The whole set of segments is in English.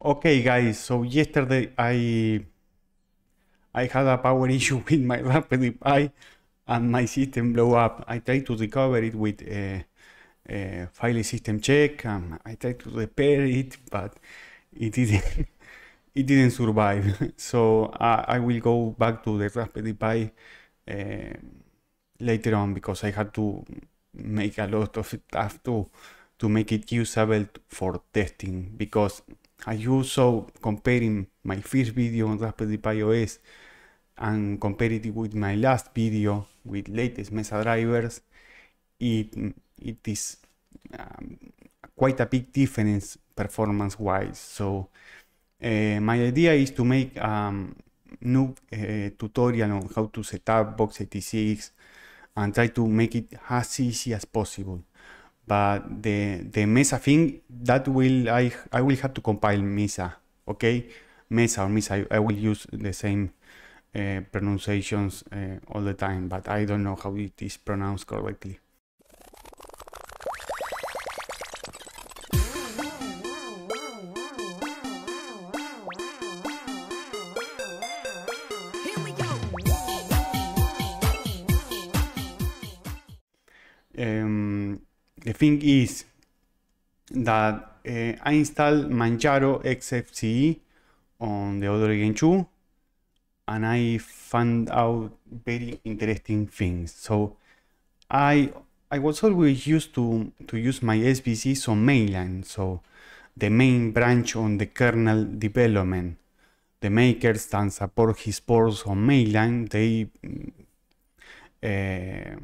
Okay guys, so yesterday I I had a power issue with my Raspberry Pi and my system blew up. I tried to recover it with a, a file system check and I tried to repair it, but it didn't it didn't survive. so I will go back to the Raspberry uh, later on because I had to make a lot of stuff to to make it usable for testing because I also comparing my first video on Raspberry Pi OS and compared it with my last video with latest Mesa drivers. It, it is um, quite a big difference performance wise. So uh, my idea is to make a um, new uh, tutorial on how to set up Box86 and try to make it as easy as possible. But the, the MESA thing, that will, I, I will have to compile MESA, okay? MESA or MESA, I, I will use the same uh, pronunciations uh, all the time, but I don't know how it is pronounced correctly. Um, thing is that uh, eh, I installed Manjaro XFCE on the other too, and I found out very interesting things. So I I was always used to, to use my SVCs on mainland, so the main branch on the kernel development. The makers that support his ports on mainland, they uh,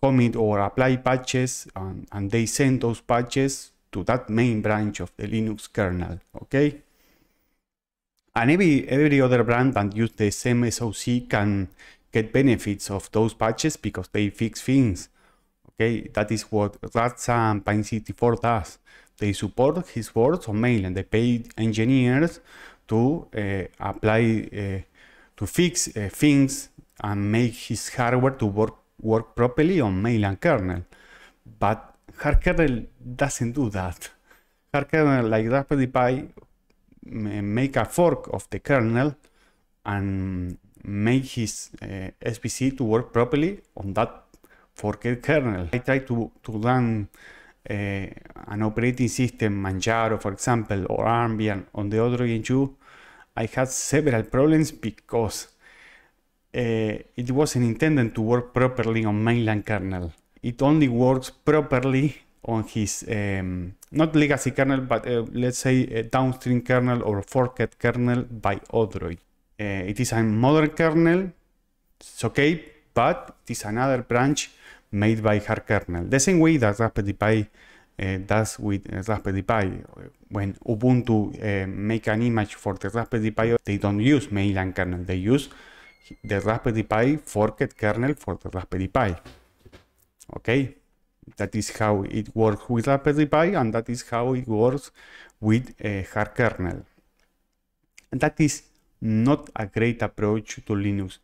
commit or apply patches and, and they send those patches to that main branch of the Linux kernel, okay? And every, every other brand that use the same SOC can get benefits of those patches because they fix things. Okay, that is what Ratsa and Pine64 does. They support his boards on mail and They pay engineers to uh, apply, uh, to fix uh, things and make his hardware to work work properly on mainland kernel. But hard kernel doesn't do that. Hard kernel like Pi make a fork of the kernel and make his uh, to work properly on that forked kernel. I try to, to run uh, an operating system, Manjaro for example, or Ambient on the other Gen I had several problems because Eh, it wasn't intended to work properly on mainland kernel. It only works properly on his um, not legacy kernel, but uh, let's say eh, downstream kernel or forked kernel by Odroid. Uh, it is a modern kernel, it's okay, but it is another branch made by her kernel. The same way that Raspberry Pi uh, does with Raspberry Pi. When Ubuntu make an image for the Raspberry Pi, they don't use mainland kernel, they use the Raspberry Pi forked kernel for the Raspberry Pi. Okay, that is how it works with Raspberry Pi and that is how it works with a uh, hard kernel. And that is not a great approach to Linux.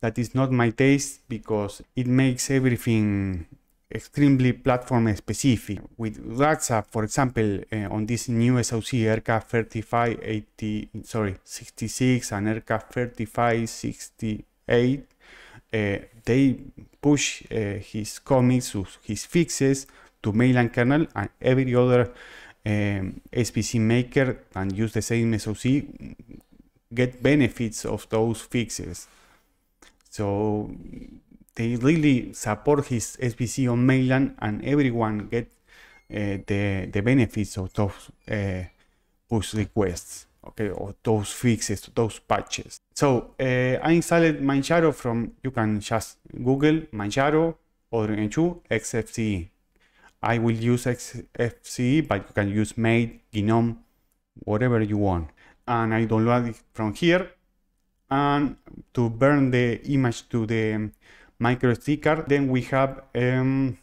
That is not my taste because it makes everything extremely platform specific. With WhatsApp, for example, uh, on this new SoC aircraft 3580, sorry, 66 and aircraft 3568, uh, eh, they push uh, his commits, his fixes to mainland kernel and every other um, SPC maker and use the same SoC get benefits of those fixes. So they really support his SBC on mainland and everyone get uh, the, the benefits of those uh, push requests, okay, or those fixes, those patches. So uh, I installed Manjaro from, you can just Google Manjaro or Enchu XFCE. I will use XFCE, but you can use Mate, Gnome, whatever you want. And I download it from here. And to burn the image to the micro SD card. Then we have, um,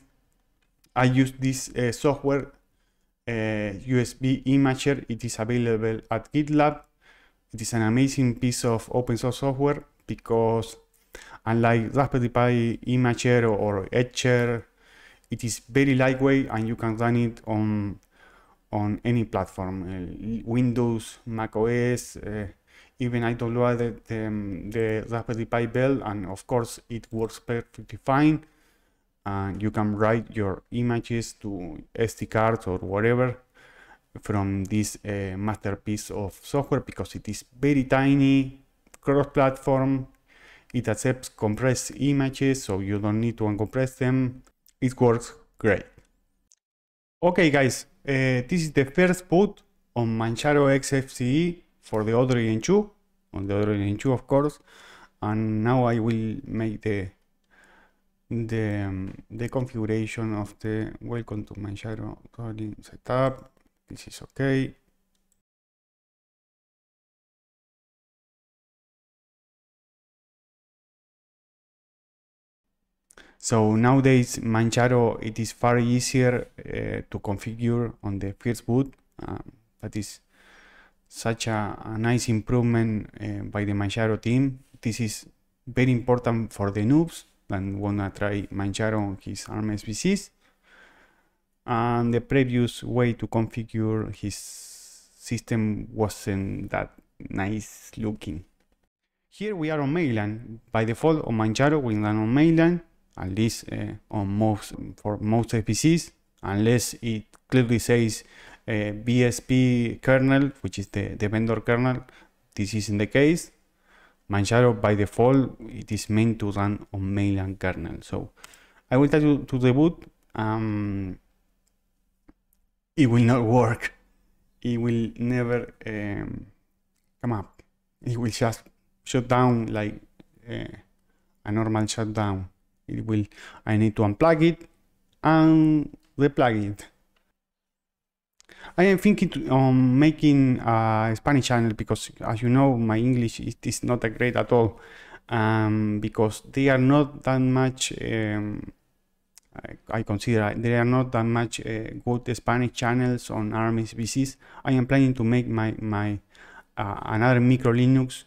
I use this uh, software, uh, USB Imager. It is available at GitLab. It is an amazing piece of open source software because unlike Raspberry Pi Imager or, Etcher, it is very lightweight and you can run it on on any platform, uh, Windows, Mac OS, uh, even I downloaded um, the Raspberry Pi build and of course it works perfectly fine and you can write your images to SD cards or whatever from this uh, masterpiece of software because it is very tiny cross-platform it accepts compressed images so you don't need to uncompress them it works great okay guys uh, this is the first boot on Manjaro XFCE for the other EN2 on the other EN2 of course and now I will make the the, um, the configuration of the welcome to Manjaro shadow setup this is okay So nowadays Manjaro it is far easier uh, to configure on the first boot. Um, that is such a, a nice improvement uh, by the Manjaro team. This is very important for the noobs that wanna try Manjaro on his ARM SBCs. And the previous way to configure his system wasn't that nice looking. Here we are on mainland. By default on Manjaro we land on mainland, at least uh, on most for most SBCs, unless it clearly says BSP kernel, which is the, the vendor kernel. This isn't the case. Manjaro by default, it is meant to run on mainland kernel. So I will try to, to reboot. Um, it will not work. It will never um, come up. It will just shut down like uh, a normal shutdown. It will, I need to unplug it and replug it. I am thinking on um, making a Spanish channel because, as you know, my English is, not that great at all. Um, because they are not that much, um, I, I, consider they are not that much uh, good Spanish channels on ARM SBCs. I am planning to make my my uh, another micro Linux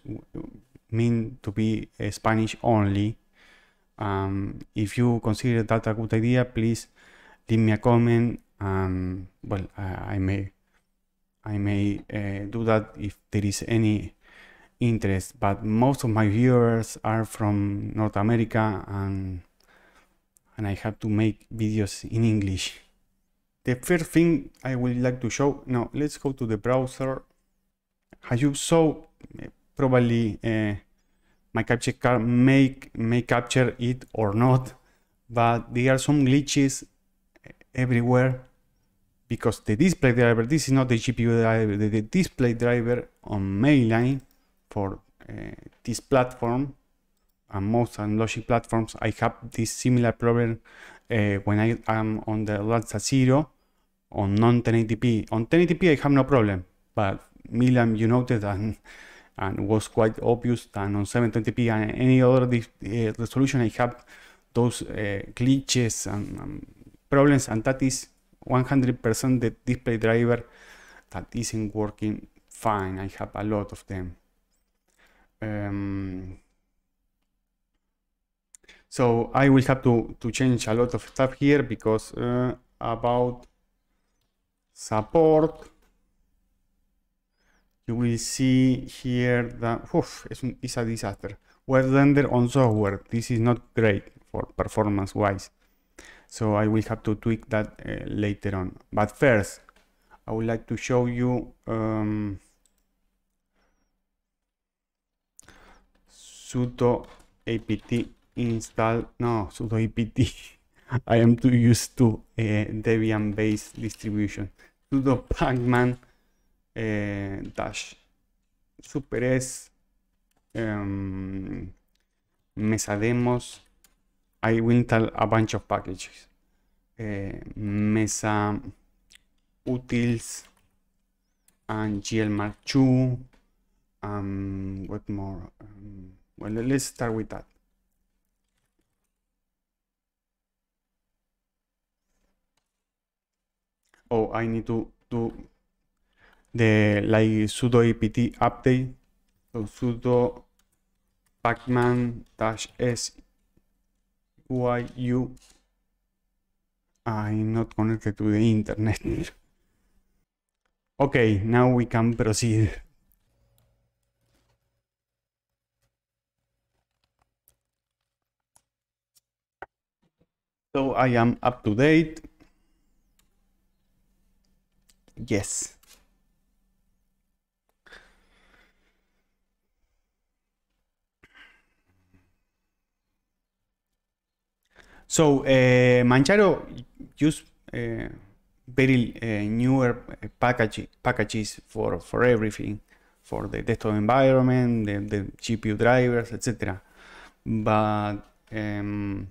mean to be uh, Spanish only. Um, if you consider that a good idea, please leave me a comment um, well I, I, may I may uh, do that if there is any interest but most of my viewers are from North America and and I have to make videos in English the first thing I would like to show now let's go to the browser as you saw eh, probably uh, my capture card may, may capture it or not but there are some glitches eh, everywhere because the display driver, this is not the GPU driver, the, the display driver on mainline for uh, this platform and most logic platforms, I have this similar problem uh, when I am on the Lanza Zero on non-1080p. On 1080p, I have no problem, but Milan, you noted, and and was quite obvious that on 720p and any other uh, resolution, I have those uh, glitches and um, problems, and that is 100% the display driver that isn't working fine. I have a lot of them. Um, so I will have to, to change a lot of stuff here because uh, about support, you will see here that oof, it's, it's a disaster. Webrender render on software, this is not great for performance wise. So I will have to tweak that uh, later on. But first, I would like to show you um, sudo apt install, no, sudo apt. I am too used to uh, Debian-based distribution. sudo pacman uh, dash super s um, mesademos I will install a bunch of packages. Uh, Mesa, Utils, and GLMark2, um, what more? Um, well, let's start with that. Oh, I need to do the like sudo apt update. So sudo pacman-s why you I'm not connected to the internet. okay, now we can proceed. So I am up to date. Yes. So eh, Manjaro used eh, very eh, newer package, packages for, for everything, for the desktop environment, the, the GPU drivers, etc. But um,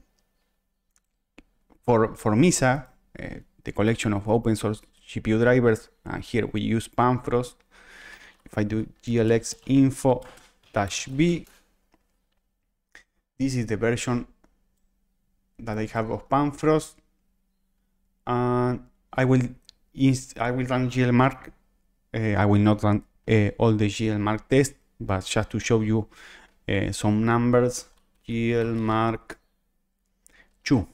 for, for MISA, uh, the collection of open source GPU drivers, here we use Panfrost. If I do glx info dash b, this is the version that I have of Panfrost. And I will I will run GL mark. Uh, I will not run uh, all the GL mark tests, but just to show you uh, some numbers. GL mark 2.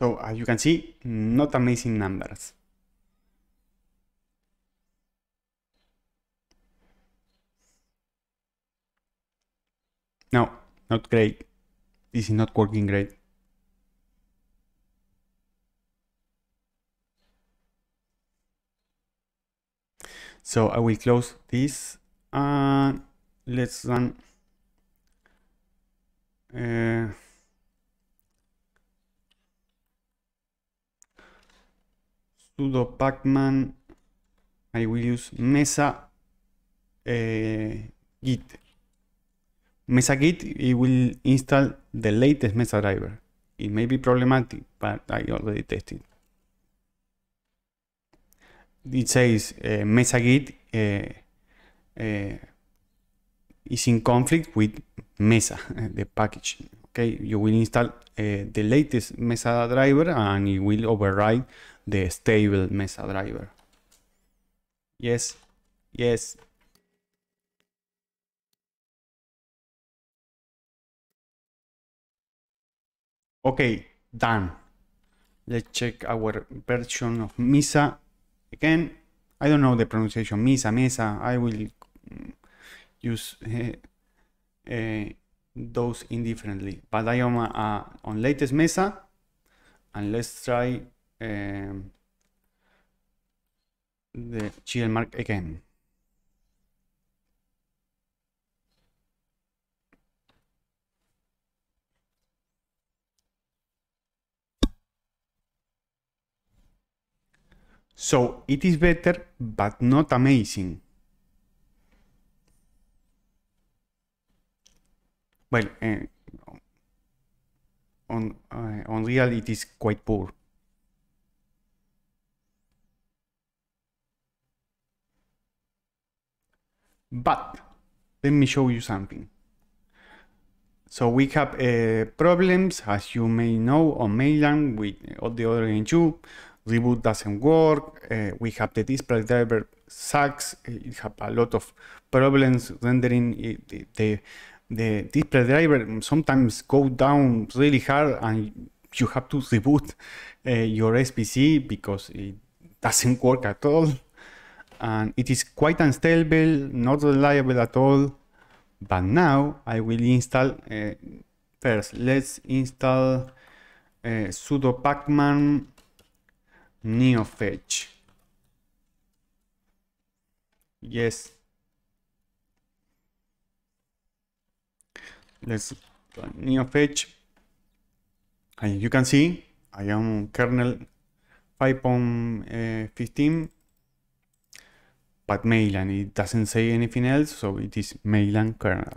So as you can see, not amazing numbers. No, not great. This is not working great. So I will close this and let's run uh, sudo pacman I will use mesa uh, git Mesagit it will install the latest Mesa driver. It may be problematic, but I already tested. It says uh, uh, uh, is in conflict with Mesa, the package. Okay, you will install uh, the latest Mesa driver and it will override the stable Mesa driver. Yes, yes, Okay, done. Let's check our version of Misa. Again, I don't know the pronunciation. Misa, Mesa. I will mm, use uh, uh, those indifferently. But I am uh, on latest Mesa. And let's try um, the GL mark again. So it is better, but not amazing. Well, uh, on, uh, on real it is quite poor. But let me show you something. So we have uh, problems, as you may know, on mainland with all the other NGU reboot doesn't work, uh, we have the display driver sucks, uh, it have a lot of problems rendering it, the, the, the display driver sometimes go down really hard and you have to reboot uh, your SPC because it doesn't work at all. And it is quite unstable, not reliable at all. But now I will install, uh, first let's install uh, sudo pacman NeoFetch. Yes. Let's NeoFetch. and you can see, I am kernel 5.15, eh, uh, but Mailan, it doesn't say anything else, so it is Mailan kernel.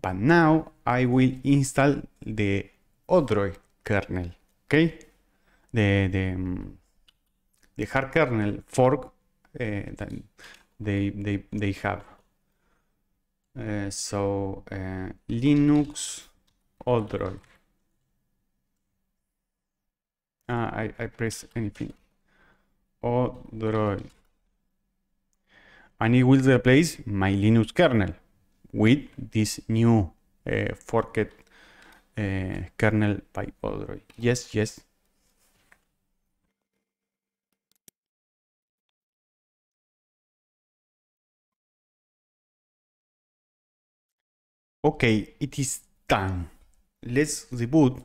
But now I will install the Odroid kernel, okay? de, de, mm, de hard kernel fork eh, they, they, they have. Uh, so uh, Linux Android. Ah, I, I press anything. Odroid. And it will replace my Linux kernel with this new uh, forked eh, kernel by Odroid. Yes, yes. Okay, it is done. Let's reboot.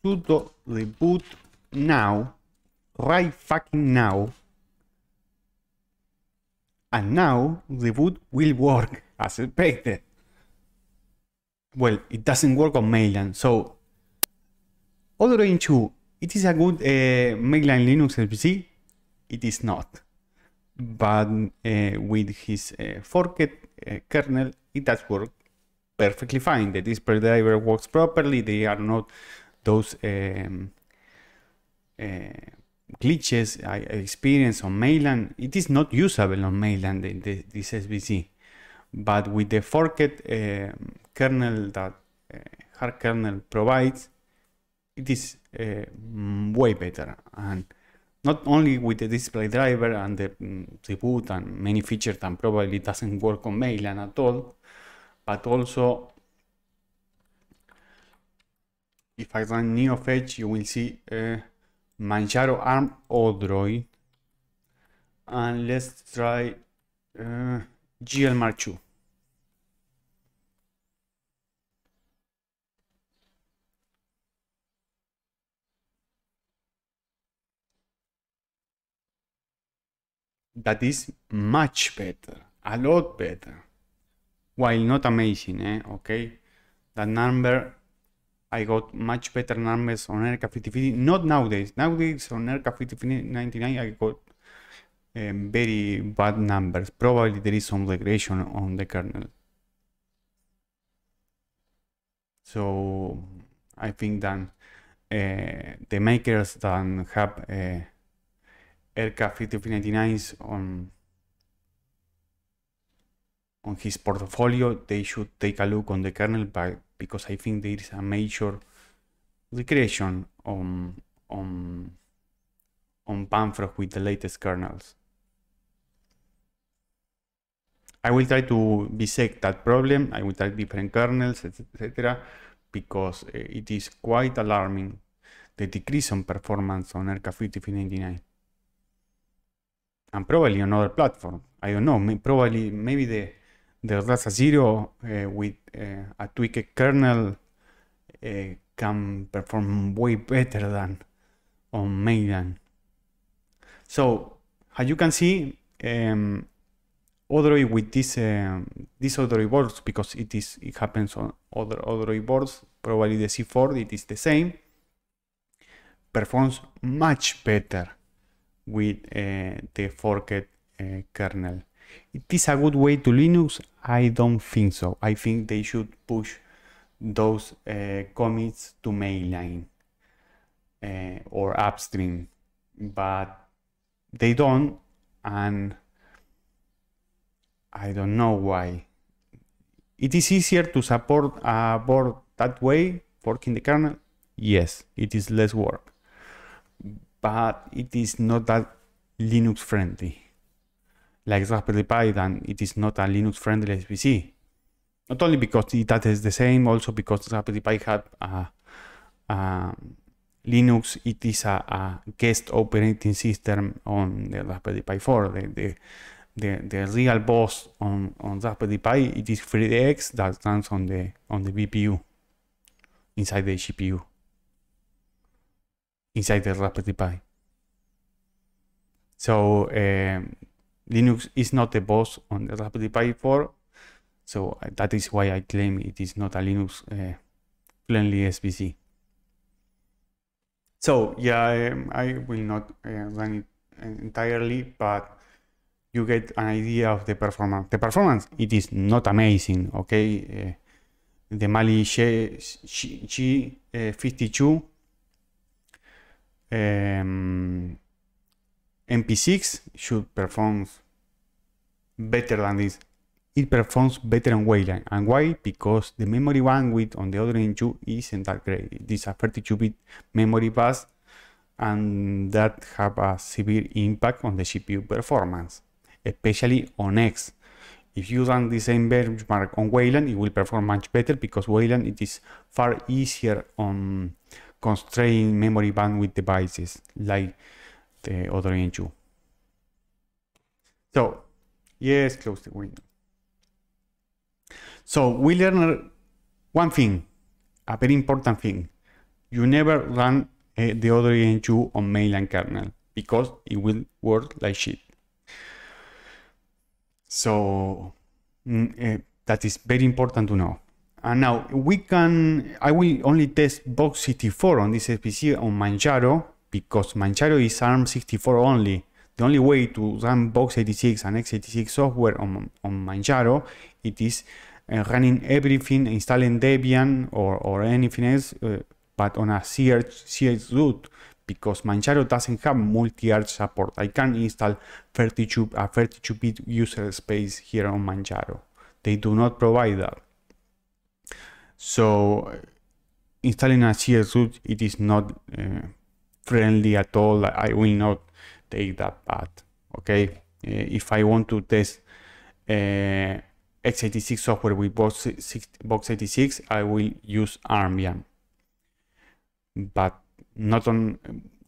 Sudo reboot now. Right fucking now. And now the boot will work as expected. Well, it doesn't work on mainland, so in 2, it is a good uh, eh, mainland Linux LPC? It is not. But uh, with his uh, forked kernel it does work perfectly fine. The display driver works properly. They are not those um, uh, glitches I experience on mainland. It is not usable on mainland, the, the, this SBC. But with the forked uh, kernel that uh, hard kernel provides, it is uh, way better. And not only with the display driver and the mm, reboot and many features that probably doesn't work on mainland at all, but also if I run NeoFetch, you will see uh, Manjaro arm Odroid. And let's try uh, GL 2. That is much better, a lot better while not amazing, eh? okay? That number, I got much better numbers on Aircraft 5050, not nowadays. Nowadays on Aircraft 5099, I got um, very bad numbers. Probably there is some regression on the kernel. So I think that uh, the makers that have uh, Aircraft on on his portfolio, they should take a look on the kernel by, because I think there is a major recreation on on on Panfrost with the latest kernels. I will try to bisect that problem. I will try different kernels, etc., because eh, it is quite alarming the decrease on performance on ERCA 5399 and probably on other platform. I don't know, probably maybe the Eh, there's eh, that's a zero with a tweaked kernel eh, can perform way better than on mainland. So as you can see, um, Odroid with this um, this Odroid boards because it is it happens on other Odroid boards. Probably the C4 it is the same. Performs much better with uh, the forked uh, kernel. It is a good way to Linux? I don't think so. I think they should push those uh, commits to mainline uh, or upstream, but they don't, and I don't know why. It is easier to support a board that way, forking the kernel. Yes, it is less work, but it is not that Linux friendly like Raspberry Pi, then it is not a Linux-friendly SVC. Not only because that is the same, also because Raspberry Pi had a, a Linux, it is a, a, guest operating system on the Raspberry Pi 4. The, the, the, the real boss on, on Raspberry Pi, it is 3DX that runs on the, on the BPU, inside the GPU, inside the Raspberry Pi. So um, Linux is not a boss on the Raspberry Pi 4, so that is why I claim it is not a Linux uh, friendly SBC. So yeah, I, um, I will not uh, run it entirely, but you get an idea of the performance. The performance, it is not amazing, okay? Uh, the Mali G, uh, 52 um, MP6 should perform better than this. It performs better on Wayland. And why? Because the memory bandwidth on the other N2 isn't that great. It is a 32-bit memory bus and that have a severe impact on the CPU performance, especially on X. If you run the same benchmark on Wayland, it will perform much better because Wayland it is far easier on constrained memory bandwidth devices like the other N2. So Yes, close the window. So we learn one thing, a very important thing. You never run uh, the other ENU on mainland kernel because it will work like shit. So mm, uh, that is very important to know. And now we can, I will only test box 64 on this SPC on Manjaro because Manjaro is ARM64 only. The only way to run Box86 and x86 software on, on Manjaro, it is uh, running everything, installing Debian or, or anything else, uh, but on a CH, CH root because Manjaro doesn't have multi-arch support. I can install 32, a 32-bit user space here on Manjaro. They do not provide that. So installing a CH root, it is not uh, friendly at all. I will not take that path. Okay, eh, if I want to test eh, x86 software with box, box 86, I will use ARM But not on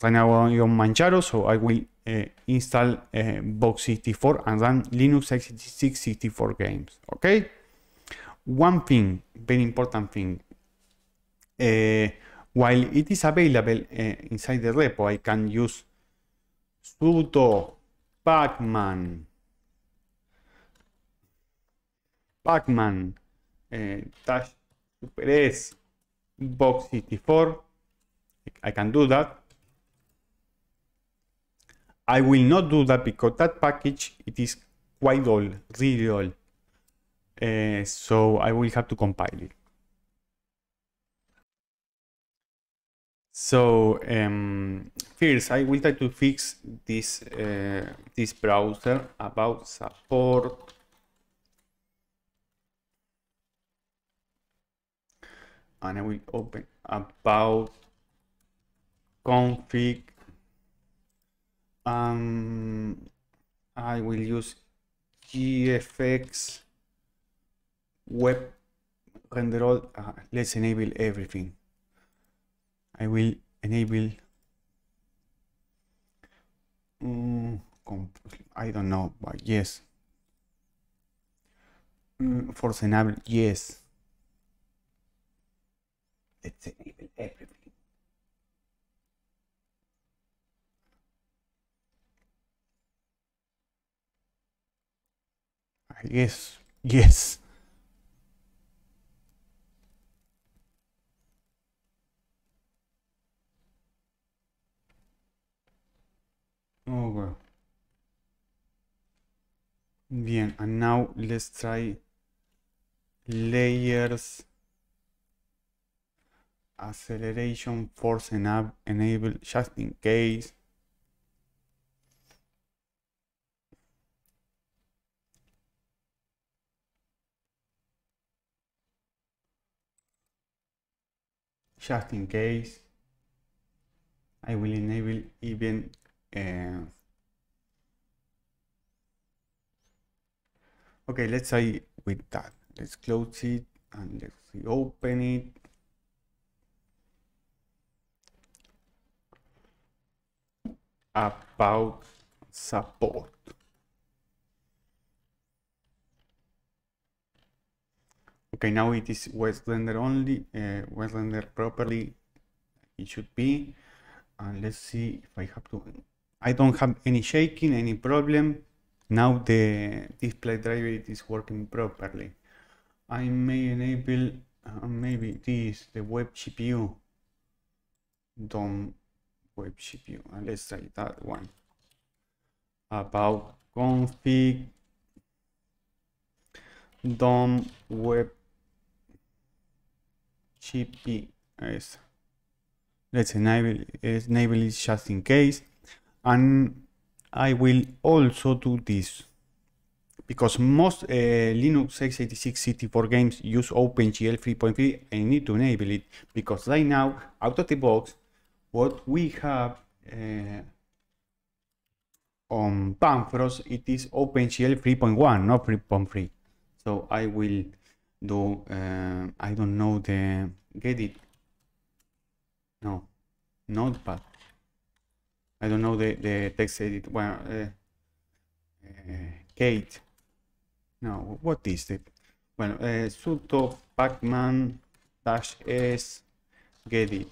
right now only on Manjaro, so I will uh, install uh, box 64 and run Linux x86 64 games. Okay. One thing, very important thing. Uh, while it is available inside the repo, I can use sudo pacman pacman eh, dash super s box 64 I can do that I will not do that because that package it is quite old really old uh, so I will have to compile it So um, first, I will try to fix this uh, this browser about support. And I will open about config. Um, I will use GFX web render all. Uh, let's enable everything. I will enable mm, I don't know but yes mm, force enable yes let's enable everything yes yes over. Oh, Bien, and now let's try layers acceleration force enab enable just in case just in case I will enable even. Uh, okay, let's say with that. Let's close it and let's reopen it. About support. Okay, now it is Westlander only, uh, Westlander properly it should be. And let's see if I have to I don't have any shaking, any problem. Now the display driver is working properly. I may enable uh, maybe this, the web GPU. DOM web GPU. Uh, let's try that one. About config DOM web GPS. Let's enable, let's enable it just in case and I will also do this because most uh, Linux x86 CT4 games use OpenGL 3.3 and need to enable it because right now out of the box what we have uh, on Panfrost it is OpenGL 3.1 not 3.3 so I will do uh, I don't know the get it no notepad I don't know the, the text edit. Well, uh, uh Kate. No, what is it? well, uh, sudo pacman dash s it.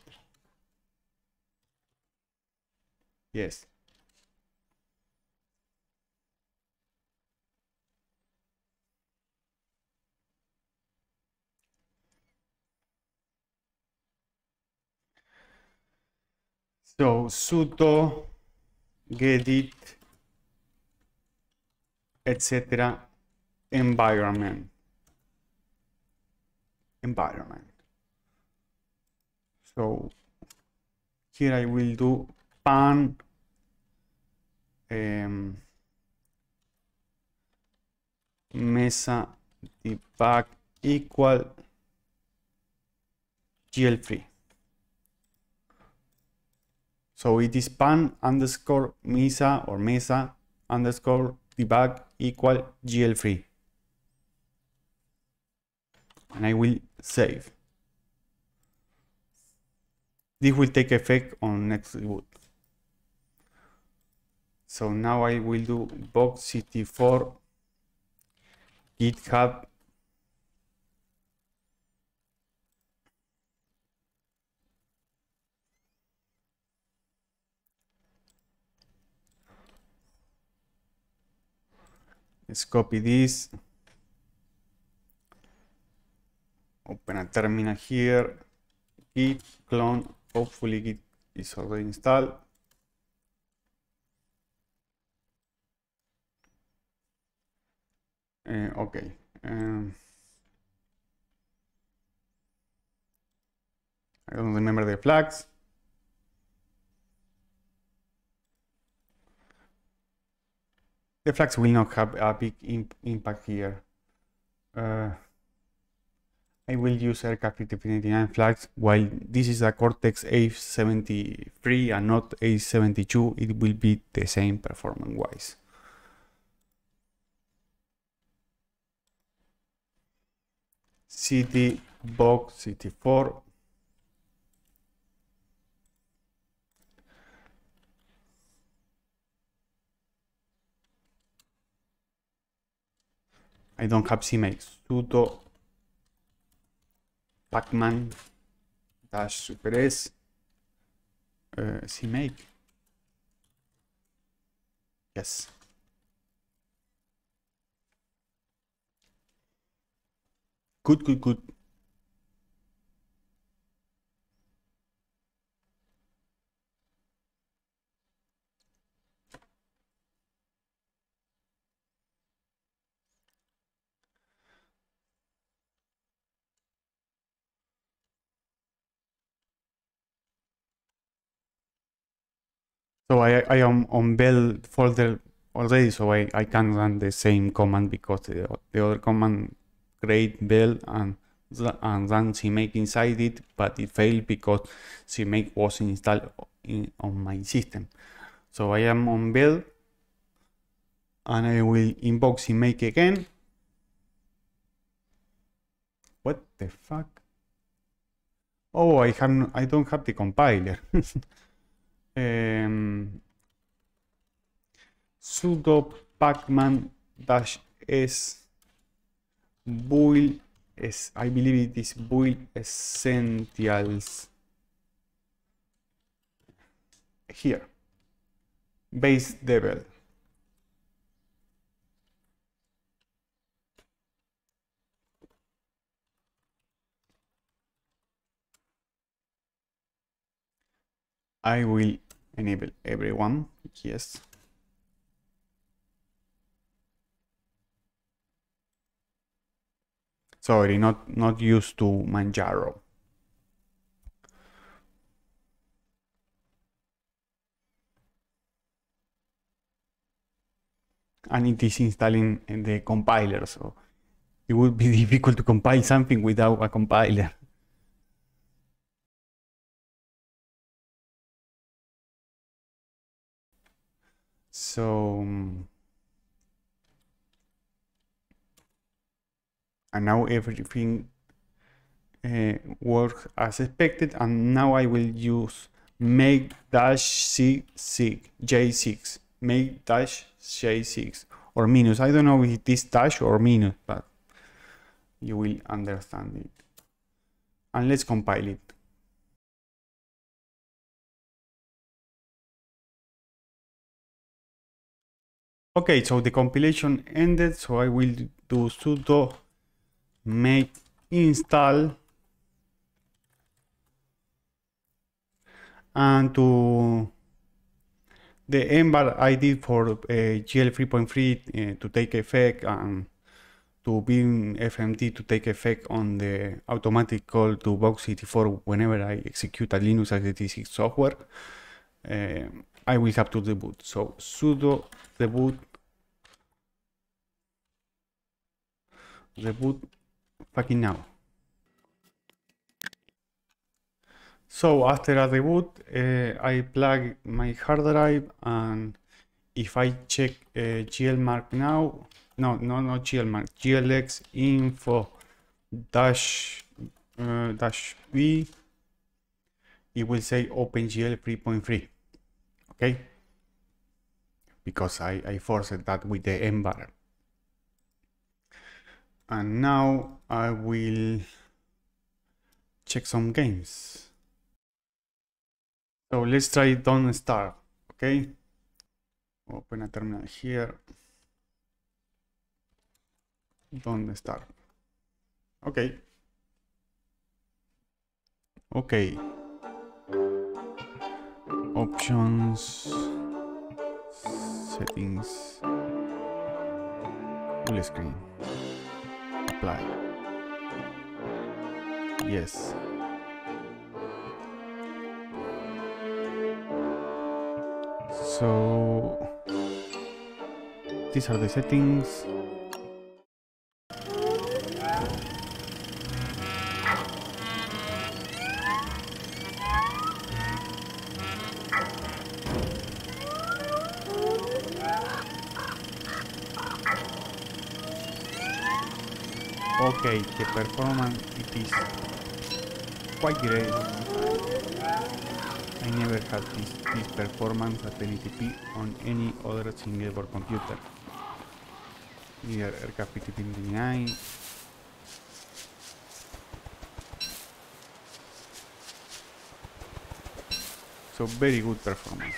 Yes. So sudo gedit etc environment environment so here I will do pan um, mesa debug equal GL3 so it is pan underscore mesa or mesa underscore debug equal gl3. And I will save. This will take effect on next reboot. So now I will do city 4 github Let's copy this. Open a terminal here. Git clone. Hopefully Git is already installed. Eh, okay. Um, em, I don't remember the flags. The flags will not have a big imp impact here. Uh, I will use aircraft 59 flags while this is a Cortex A73 and not A72 it will be the same performance wise. CD box CT4 I don't have CMake. sudo pacman dash super s uh, Gmail. Yes. Good, good, good. So I, I am on Bell folder already, so I, I can run the same command because the, the other command create Bell and and run CMake inside it, but it failed because CMake was installed in, on my system. So I am on Bell and I will invoke CMake again. What the fuck? Oh, I have I don't have the compiler. um, sudo pacman dash s build is I believe it is build essentials here base devil I will enable everyone, yes. Sorry, not, not used to Manjaro. And it is installing the compiler, so it would be difficult to compile something without a compiler. So, mm, and now everything uh, works as expected. And now I will use make dash c six j6 make dash j6 or minus. I don't know if it is dash or minus, but you will understand it. And let's compile it. Okay, so the compilation ended, so I will do sudo make install and to the embar I did for uh, GL 3.3 uh, to take effect and to beam FMD to take effect on the automatic call to Box84 whenever I execute a Linux x86 software. Uh, I will have to reboot. So sudo reboot. Reboot fucking now. So after a reboot, uh, I plug my hard drive and if I check uh, eh, GLMark now, no, no, no GLMark, GLX info dash uh, dash B, it will say OpenGL 3.3 okay? Because I, I forced that with the M bar. And now I will check some games. So let's try Don't okay? Open a terminal here. Don't Okay. Okay options settings full screen apply yes so these are the settings ok the performance it is quite great I never had this, this performance at 1080p on any other single board computer neither RK 1599 so very good performance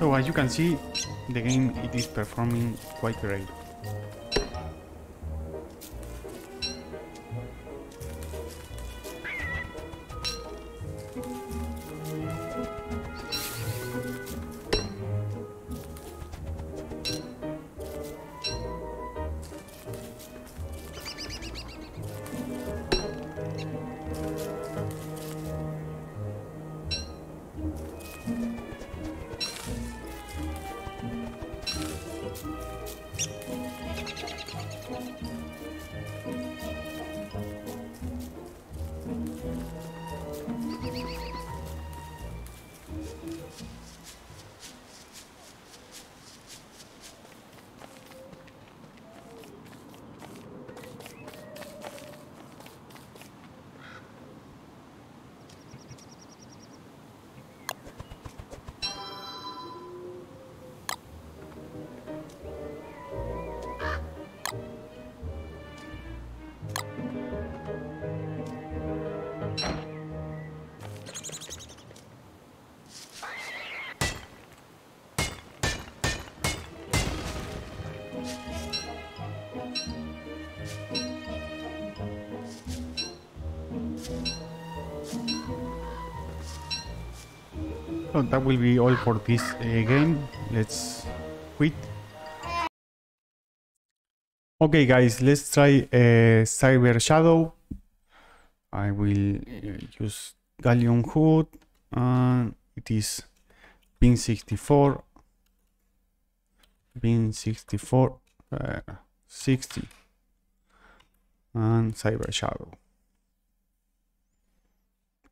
So as you can see, the game it is performing quite great. that will be all for this uh, game. Let's quit. Okay guys, let's try uh, Cyber Shadow. I will uh, use Galleon Hood and it is pin 64 pin 64 uh, 60 and Cyber Shadow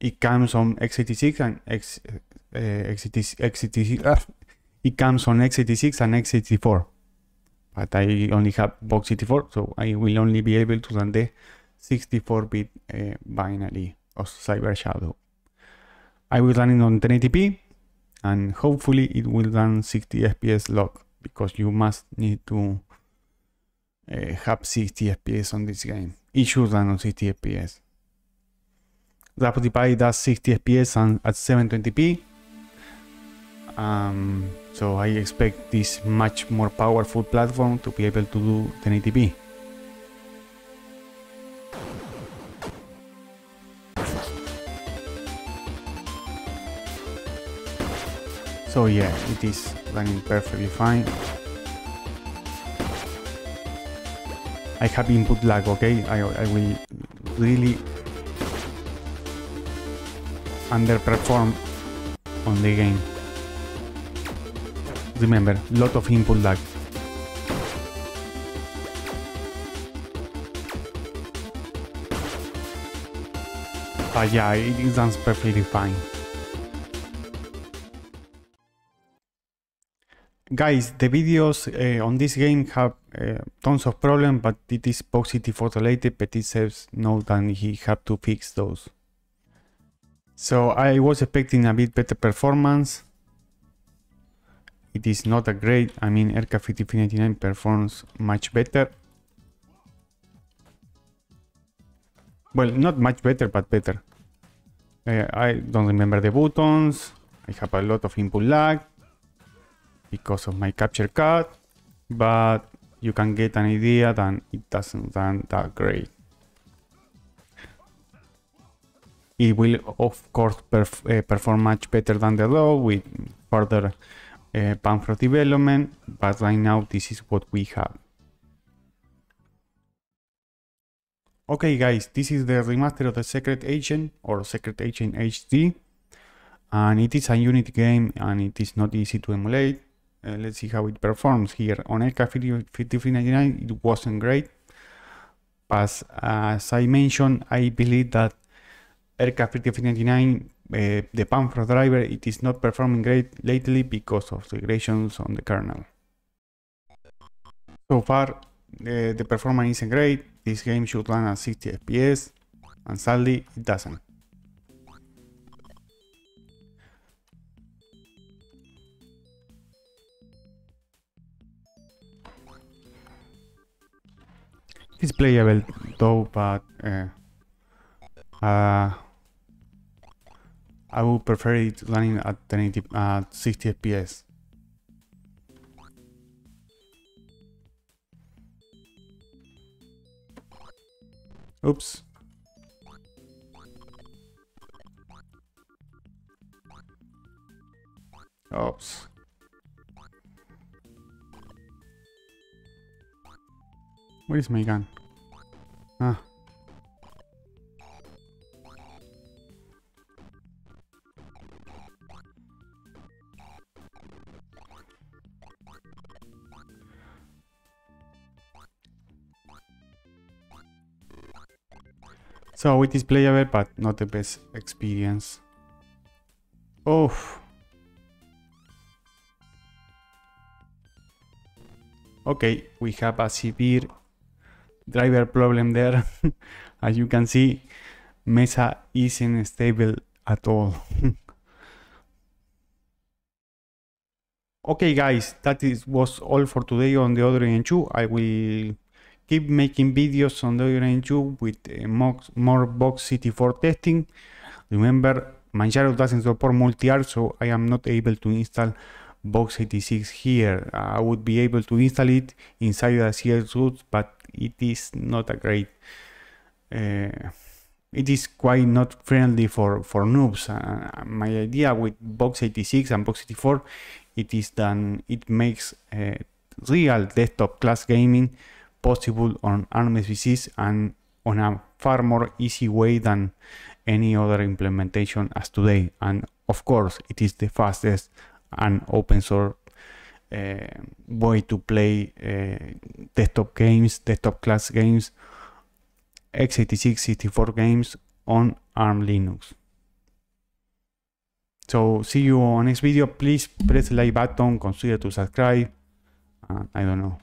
it comes on x86 and x, uh, x86, x86, uh, it comes on x86 and x 64 but I only have box 64, so I will only be able to run the 64-bit uh, eh, binary of Cyber Shadow I will run it on 1080p and hopefully it will run 60 FPS lock because you must need to uh, have 60 FPS on this game it should run on 60 FPS Raspberry Pi does 60 FPS and at 720p. Um, so I expect this much more powerful platform to be able to do 1080p. So yeah, it is running perfectly fine. I have input lag, okay? I, I will really underperform on the game. Remember, lot of input lag. But yeah, it sounds perfectly fine. Guys, the videos uh, on this game have uh, tons of problems, but it is positive or related, but it says no, that he had to fix those. So I was expecting a bit better performance. It is not a great, I mean Aircraft 5399 performs much better. Well, not much better, but better. Uh, I don't remember the buttons. I have a lot of input lag because of my capture card, but you can get an idea that it doesn't run that great. it will of course perf uh, perform much better than the low with further uh, eh, Banfra development, but right now this is what we have. Okay guys, this is the remaster of the Secret Agent or Secret Agent HD and it is a Unity game and it is not easy to emulate. Uh, let's see how it performs here. On LK 5399 it wasn't great, but as I mentioned, I believe that aircraft 5399 uh, eh, the Panther driver, it is not performing great lately because of regressions on the kernel. So far, uh, the performance isn't great, this game should run at 60 FPS, and sadly, it doesn't. It's playable though, but eh, uh, I would prefer it running at uh, 60 FPS. Oops. Oops. Where is my gun? Ah. So it is playable, but not the best experience. Oh. Okay, we have a severe driver problem there. As you can see, Mesa isn't stable at all. okay guys, that is, was all for today on the end 2. I will Keep making videos on Dogecoin too with eh, more, more Box City for testing. Remember, Manjaro doesn't support multi-art, so I am not able to install Box 86 here. I would be able to install it inside the CS root, but it is not a great. Uh, it is quite not friendly for for noobs. Uh, my idea with Box 86 and Box 84, it is that it makes uh, real desktop class gaming possible on ARMSVCs and on a far more easy way than any other implementation as today. And of course, it is the fastest and open source uh, way to play uh, desktop games, desktop class games, x86, 64 games on ARM Linux. So see you on next video. Please press the like button, consider to subscribe. Uh, I don't know.